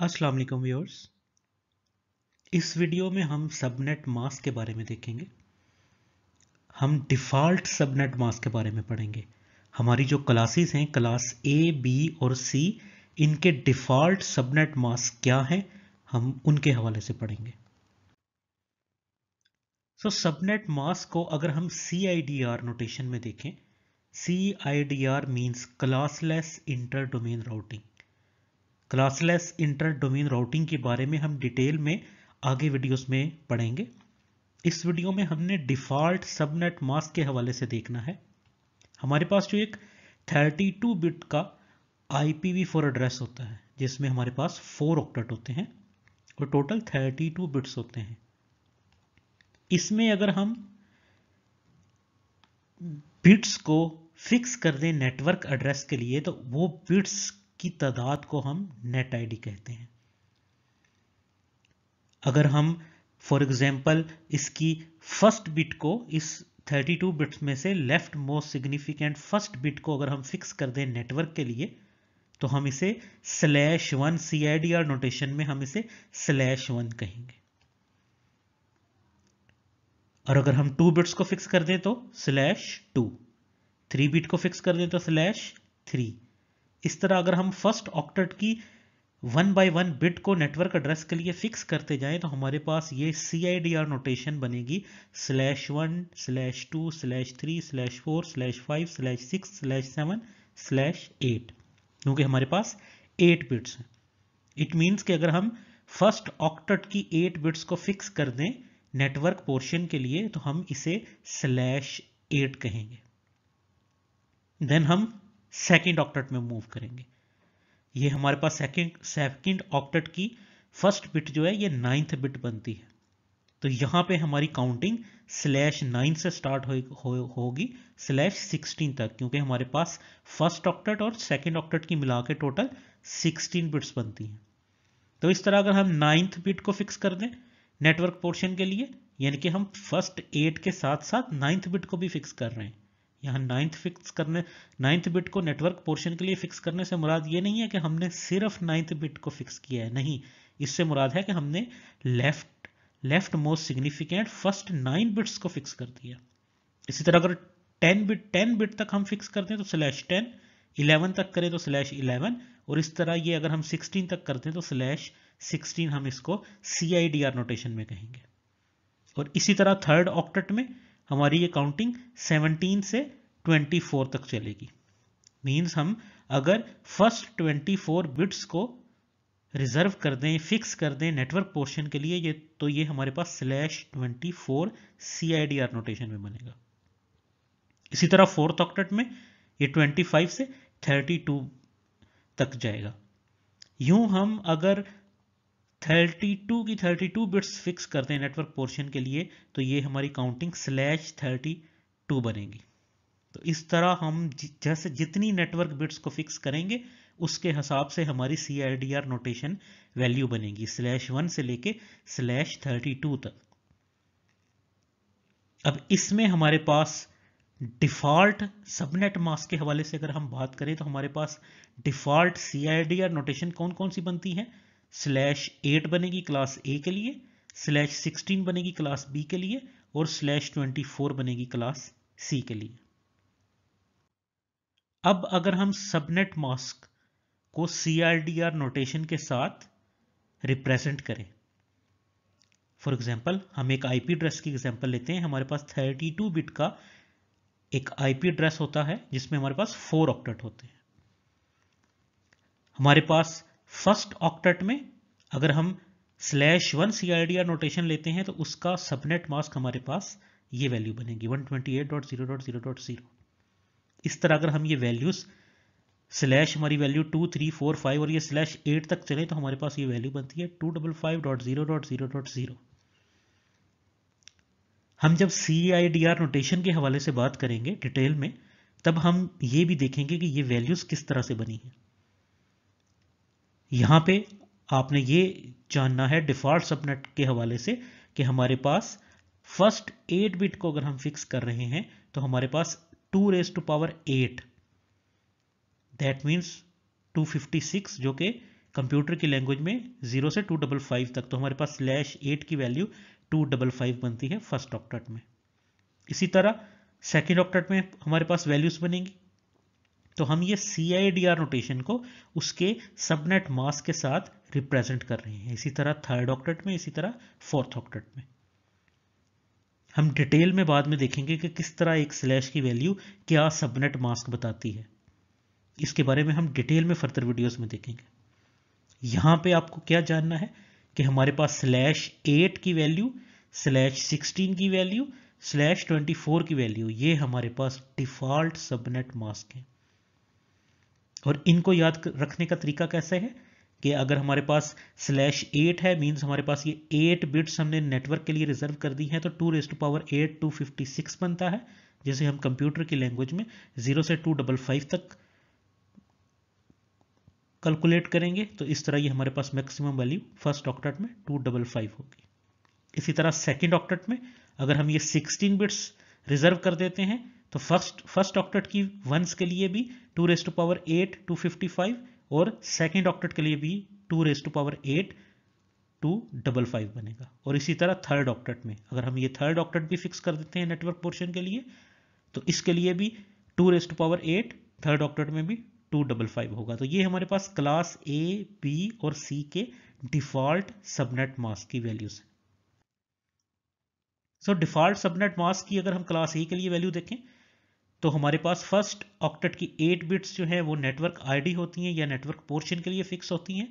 अस्सलाम वालेकुम व्यूअर्स इस वीडियो में हम सबनेट मास्क के बारे में देखेंगे हम डिफ़ॉल्ट सबनेट मास्क के बारे में पढ़ेंगे हमारी जो क्लासेस हैं क्लास ए बी और सी इनके डिफ़ॉल्ट सबनेट मास्क क्या हैं हम उनके हवाले से पढ़ेंगे सो सबनेट मास्क को अगर हम C I D R notation में देखें C I D R means classless inter domain routing classless inter domain routing के बारे में हम डिटेल में आगे वीडियोस में पढ़ेंगे इस वीडियो में हमने डिफ़ॉल्ट सबनेट मास्क के हवाले से देखना है हमारे पास जो एक 32 बिट का IPv4 एड्रेस होता है जिसमें हमारे पास फोर ऑक्टेट होते हैं और टोटल 32 बिट्स होते हैं इसमें अगर हम बिट्स को फिक्स कर दें नेटवर्क एड्रेस के लिए तो वो बिट्स की तादाद को हम नेट आईडी कहते हैं अगर हम फॉर एग्जाम्पल इसकी फर्स्ट बिट को इस 32 बिट्स में से left most significant first bit को अगर हम फिक्स कर दें नेटवर्क के लिए तो हम इसे slash one C I D R notation में हम इसे स्लैश वन कहेंगे और अगर हम टू बिट्स को फिक्स कर दें तो स्लैश टू थ्री बिट को फिक्स कर दें तो स्लैश थ्री इस तरह अगर हम फर्स्ट ऑक्टेट की वन बाय वन बिट को नेटवर्क एड्रेस के लिए फिक्स करते जाएं तो हमारे पास ये C I D R notation बनेगी slash one slash two slash three slash four slash five slash six slash seven slash eight क्योंकि हमारे पास एट बिट्स हैं इट मीन्स कि अगर हम फर्स्ट ऑक्टेट की एट बिट्स को फिक्स कर दें नेटवर्क पोर्शन के लिए तो हम इसे स्लैश एट कहेंगे देन हम सेकेंड ऑक्टेट में मूव करेंगे ये हमारे पास सेकेंड सेकेंड ऑक्टेट की फर्स्ट बिट जो है ये नाइन्थ बिट बनती है तो यहाँ पे हमारी काउंटिंग स्लैश नाइन से स्टार्ट हो, होगी स्लैश सिक्सटीन तक क्योंकि हमारे पास फर्स्ट ऑक्टेट और सेकेंड ऑक्टेट की मिला के टोटल सिक्सटीन बिट्स बनती हैं तो इस तरह अगर हम नाइन्थ बिट को फिक्स कर दें नेटवर्क पोर्शन के लिए यानी कि हम फर्स्ट एट के साथ साथ नाइन्थ बिट को भी फिक्स कर रहे हैं यहाँ नाइन्थ फिक्स करने नाइन्थ बिट को नेटवर्क पोर्शन के लिए फिक्स करने से मुराद ये नहीं है कि हमने सिर्फ नाइन्थ बिट को फिक्स किया है नहीं इससे मुराद है कि हमने left left most significant first nine bits को फिक्स कर दिया इसी तरह अगर टेन बिट टेन बिट तक हम फिक्स करते हैं तो स्लैश टेन इलेवन तक करें तो स्लैश इलेवन और इस तरह ये अगर हम सिक्सटीन तक करते हैं तो स्लैश सिक्सटीन हम इसको C I D R notation में कहेंगे और इसी तरह थर्ड ऑक्टेट में हमारी ये काउंटिंग 17 से 24 तक चलेगी मीन्स हम अगर फर्स्ट 24 बिट्स को रिजर्व कर दें फिक्स कर दें नेटवर्क पोर्शन के लिए ये तो ये हमारे पास slash twenty four C I D R notation में बनेगा इसी तरह फोर्थ ऑक्टेट में ये ट्वेंटी फाइव से थर्टी टू तक जाएगा यूं हम अगर 32 की 32 बिट्स फिक्स करते हैं नेटवर्क पोर्शन के लिए तो ये हमारी काउंटिंग स्लैश 32 बनेगी तो इस तरह हम जैसे जितनी नेटवर्क बिट्स को फिक्स करेंगे उसके हिसाब से हमारी C I D R notation value बनेगी स्लैश वन से लेके स्लैश थर्टी टू तक अब इसमें हमारे पास डिफ़ॉल्ट सबनेट मास्क के हवाले से अगर हम बात करें तो हमारे पास default C I D R notation कौन कौन सी बनती है स्लैश एट बनेगी क्लास ए के लिए स्लैश सिक्सटीन बनेगी क्लास बी के लिए और स्लैश ट्वेंटी फोर बनेगी क्लास सी के लिए अब अगर हम सबनेट मास्क को C R D R notation के साथ रिप्रेजेंट करें फॉर एग्जाम्पल हम एक आईपी ड्रेस की एग्जाम्पल लेते हैं हमारे पास थर्टी टू बिट का एक आईपी ड्रेस होता है जिसमें हमारे पास फोर ऑक्टेट होते हैं हमारे पास फर्स्ट ऑक्टेट में अगर हम slash one C I D R notation लेते हैं तो उसका सबनेट मास्क हमारे पास ये वैल्यू बनेगी one twenty eight dot zero dot zero dot zero इस तरह अगर हम ये वैल्यूज़ स्लैश हमारी value two three four five और ये स्लैश एट तक चले तो हमारे पास ये वैल्यू बनती है two double five dot zero dot zero dot zero हम जब C I D R notation के हवाले से बात करेंगे डिटेल में तब हम ये भी देखेंगे कि ये वैल्यूज़ किस तरह से बनी है यहाँ पे आपने ये जानना है डिफ़ॉल्ट सबनेट के हवाले से कि हमारे पास फर्स्ट एट बिट को अगर हम फिक्स कर रहे हैं तो हमारे पास two raise to power eight that means 256 जो कि कंप्यूटर की लैंग्वेज में जीरो से टू डबल फाइव तक तो हमारे पास स्लैश एट की वैल्यू टू डबल फाइव बनती है फर्स्ट ऑक्टेट में इसी तरह सेकेंड ऑक्टेट में हमारे पास वैल्यूज बनेंगी तो हम ये C I D R notation को उसके सबनेट मास के साथ रिप्रेजेंट कर रहे हैं इसी तरह थर्ड ऑक्टेट में इसी तरह फोर्थ ऑक्टेट में हम डिटेल में बाद में देखेंगे कि किस तरह एक स्लैश की वैल्यू क्या सबनेट मास्क बताती है इसके बारे में हम डिटेल में फर्दर वीडियोस में देखेंगे यहां पे आपको क्या जानना है कि हमारे पास स्लैश एट की वैल्यू स्लैश सिक्सटीन की वैल्यू स्लैश ट्वेंटी फोर की वैल्यू ये हमारे पास डिफ़ॉल्ट सबनेट मास्क है और इनको याद रखने का तरीका कैसे है कि अगर हमारे पास स्लैश एट है मीन्स हमारे पास ये एट बिट्स हमने नेटवर्क के लिए रिजर्व कर दी है तो two raised power eight two fifty six बनता है जिसे हम कंप्यूटर की लैंग्वेज में ज़ीरो से टू डबल फाइव तक कैलकुलेट करेंगे तो इस तरह ये हमारे पास मैक्सिमम वैल्यू फर्स्ट ऑक्टेट में टू डबल फाइव होगी इसी तरह सेकेंड ऑक्टेट में अगर हम ये सिक्सटीन बिट्स रिजर्व कर देते हैं तो फर्स्ट फर्स्ट ऑक्टेट की वंस के लिए भी two raise to power eight two fifty five और सेकेंड ऑक्टेट के लिए भी two raise to power eight two double five बनेगा और इसी तरह थर्ड ऑक्टेट में अगर हम ये थर्ड ऑक्टेट भी फिक्स कर देते हैं नेटवर्क पोर्शन के लिए तो इसके लिए भी two raise to power eight third octet में भी टू डबल फाइव होगा तो ये हमारे पास क्लास ए बी और सी के डिफॉल्ट सबनेट मास की वैल्यूज हैं सो डिफॉल्ट सबनेट मास की अगर हम क्लास ए के लिए वैल्यू देखें तो हमारे पास फर्स्ट ऑक्टेट की एट बिट्स जो है वो नेटवर्क आईडी होती हैं या नेटवर्क पोर्शन के लिए फिक्स होती हैं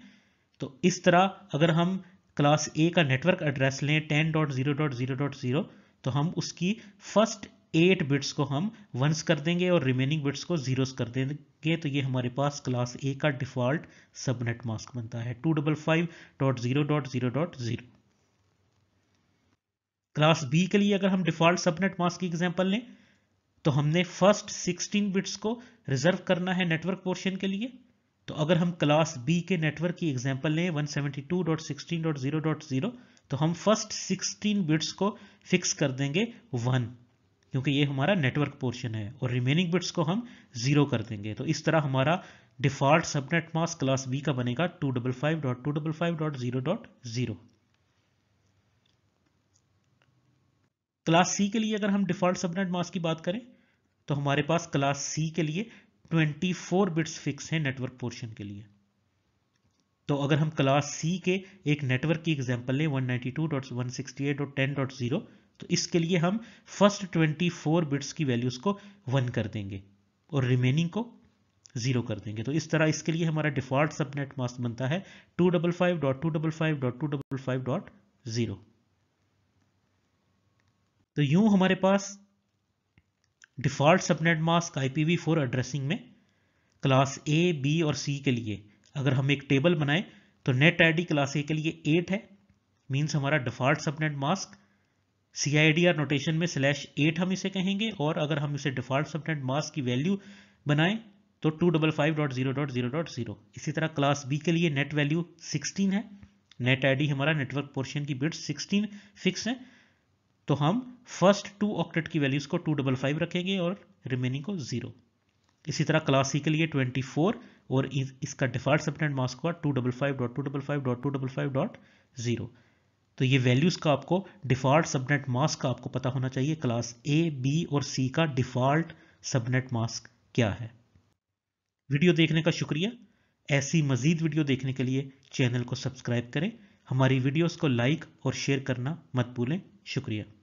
तो इस तरह अगर हम क्लास ए का नेटवर्क एड्रेस लें ten dot zero dot zero dot zero तो हम उसकी फर्स्ट एट बिट्स को हम वंस कर देंगे और रिमेनिंग बिट्स को जीरोस कर देंगे तो ये हमारे पास क्लास ए का डिफॉल्ट सबनेट मास्क बनता है two double five dot zero dot zero dot zero class B के लिए अगर हम डिफॉल्ट सबनेट मास्क की एग्जांपल लें तो हमने फर्स्ट 16 बिट्स को रिजर्व करना है नेटवर्क पोर्शन के लिए तो अगर हम क्लास बी के नेटवर्क की एग्जांपल लें 172.16.0.0 तो हम फर्स्ट 16 बिट्स को फिक्स कर देंगे वन क्योंकि ये हमारा नेटवर्क पोर्शन है और रिमेनिंग बिट्स को हम जीरो कर देंगे तो इस तरह हमारा default subnet mask class B का बनेगा जीरो क्लास सी के लिए अगर हम डिफ़ॉल्ट सबनेट मास्क की बात करें तो हमारे पास क्लास सी के लिए 24 बिट्स फिक्स हैं नेटवर्क पोर्शन के लिए तो अगर हम क्लास सी के एक नेटवर्क की एग्जांपल लें 192.168.10.0 तो इसके लिए हम फर्स्ट 24 बिट्स की वैल्यूज़ को वन कर देंगे और रिमेनिंग को जीरो कर देंगे तो इस तरह इसके लिए हमारा डिफॉल्ट सबनेट मास्क बनता है two double five dot two double five dot two double five dot zero तो यूं हमारे पास default subnet mask for addressing में क्लास ए बी और सी के लिए अगर हम एक टेबल बनाएं तो नेट आईडी क्लास ए के लिए 8 है मींस हमारा default subnet mask C I D R notation में स्लैश एट हम इसे कहेंगे और अगर हम इसे डिफ़ॉल्ट सबनेट मास्क की वैल्यू बनाएं तो two double five dot zero dot zero dot zero इसी तरह क्लास बी के लिए नेट वैल्यू सिक्सटीन है नेट आईडी हमारा नेटवर्क पोर्शन की बिट्स सिक्सटीन फिक्स है तो हम फर्स्ट टू ऑक्टेट की वैल्यूज़ को टू डबल फाइव रखेंगे और रिमेनिंग को ज़ीरो इसी तरह क्लास सी के लिए ट्वेंटी फोर और इस, इसका डिफॉल्ट सबनेट मास्क हुआ two double five dot two double five dot two double five dot zero तो ये वैल्यूज़ का आपको डिफ़ॉल्ट सबनेट मास्क का आपको पता होना चाहिए क्लास ए बी और सी का डिफ़ॉल्ट सबनेट मास्क क्या है वीडियो देखने का शुक्रिया ऐसी मज़ीद वीडियो देखने के लिए चैनल को सब्सक्राइब करें हमारी वीडियोस को लाइक और शेयर करना मत भूलें शुक्रिया